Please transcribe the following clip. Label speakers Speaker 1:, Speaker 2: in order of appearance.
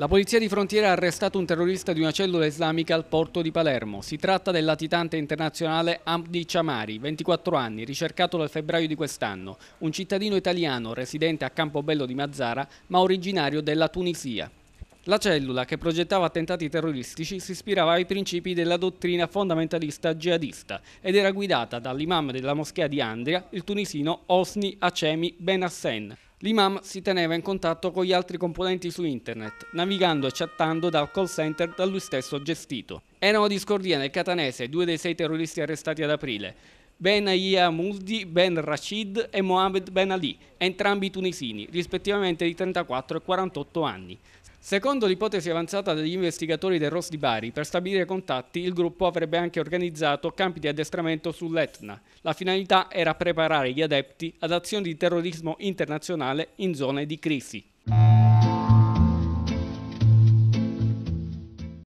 Speaker 1: La polizia di frontiera ha arrestato un terrorista di una cellula islamica al porto di Palermo. Si tratta del latitante internazionale Amdi Chamari, 24 anni, ricercato dal febbraio di quest'anno, un cittadino italiano residente a Campobello di Mazzara, ma originario della Tunisia. La cellula, che progettava attentati terroristici, si ispirava ai principi della dottrina fondamentalista jihadista ed era guidata dall'imam della moschea di Andria, il tunisino Osni Acemi Ben Hassen l'imam si teneva in contatto con gli altri componenti su internet, navigando e chattando dal call center da lui stesso gestito. Erano di Scordia nel Catanese due dei sei terroristi arrestati ad aprile, Ben Aya Muldi, Ben Rashid e Mohamed Ben Ali, entrambi tunisini, rispettivamente di 34 e 48 anni. Secondo l'ipotesi avanzata dagli investigatori del ROS di Bari, per stabilire contatti, il gruppo avrebbe anche organizzato campi di addestramento sull'Etna. La finalità era preparare gli adepti ad azioni di terrorismo internazionale in zone di crisi.